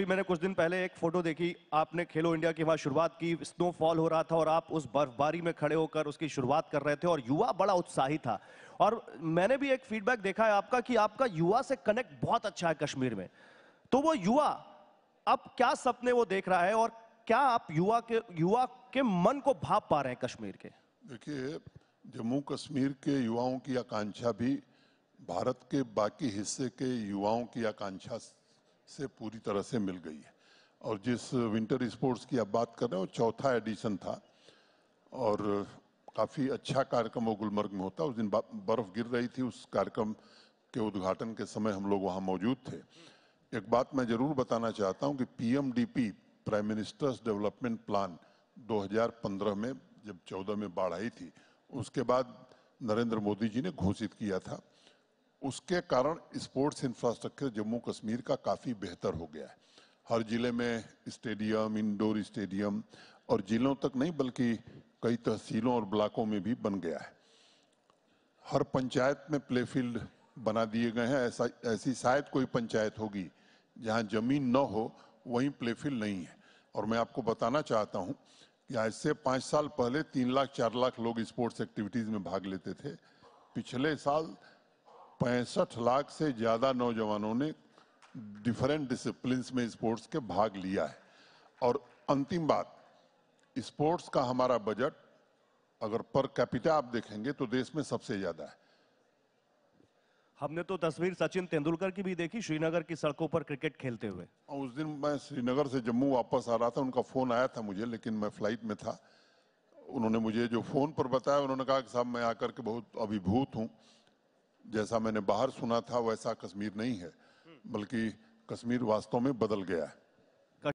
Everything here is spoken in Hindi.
भी मैंने कुछ दिन पहले एक फोटो देखी आपने खेलो इंडिया की वहां शुरुआत की स्नोफॉल हो रहा था और आप उस बर्फबारी में खड़े होकर उसकी शुरुआत कर रहे थे और युवा बड़ा उत्साही था और मैंने भी एक फीडबैक देखा है आपका कि आपका युवा से कनेक्ट बहुत अच्छा है कश्मीर में तो वो युवा अब क्या सपने वो देख रहा है और क्या आप युवा के युवा के मन को भाप पा रहे हैं कश्मीर के देखिए जम्मू कश्मीर के युवाओं की आकांक्षा भी भारत के बाकी हिस्से के युवाओं की आकांक्षा से पूरी तरह से मिल गई है और जिस विंटर स्पोर्ट्स की आप बात कर रहे हो चौथा एडिशन था और काफ़ी अच्छा कार्यक्रम वो गुलमर्ग में होता उस दिन बर्फ़ गिर रही थी उस कार्यक्रम के उद्घाटन के समय हम लोग वहाँ मौजूद थे एक बात मैं ज़रूर बताना चाहता हूँ कि PMDP prime minister's development plan 2015 में जब 14 में बाढ़ आई थी उसके बाद नरेंद्र मोदी जी ने घोषित किया था उसके कारण स्पोर्ट्स इंफ्रास्ट्रक्चर जम्मू कश्मीर का काफ़ी बेहतर हो गया है हर ज़िले में स्टेडियम इंडोर स्टेडियम और ज़िलों तक नहीं बल्कि कई तहसीलों और ब्लॉकों में भी बन गया है हर पंचायत में प्ले फील्ड बना दिए गए हैं ऐसा ऐसी शायद कोई पंचायत होगी जहां ज़मीन न हो वहीं प्ले फील्ड नहीं है और मैं आपको बताना चाहता हूं कि आज से पाँच साल पहले तीन लाख चार लाख लोग स्पोर्ट्स एक्टिविटीज़ में भाग लेते थे पिछले साल पैंसठ लाख से ज़्यादा नौजवानों ने डिफरेंट डिसिप्लिन में स्पोर्ट्स के भाग लिया है और अंतिम बात स्पोर्ट्स का हमारा बजट अगर पर कैपिटा आप देखेंगे तो देश में सबसे ज़्यादा है हमने तो तस्वीर सचिन तेंदुलकर की भी देखी श्रीनगर की सड़कों पर क्रिकेट खेलते हुए उस दिन मैं श्रीनगर से जम्मू वापस आ रहा था उनका फ़ोन आया था मुझे लेकिन मैं फ्लाइट में था उन्होंने मुझे जो फ़ोन पर बताया उन्होंने कहा कि साहब मैं आकर के बहुत अभिभूत हूँ जैसा मैंने बाहर सुना था वैसा कश्मीर नहीं है बल्कि कश्मीर वास्तव में बदल गया है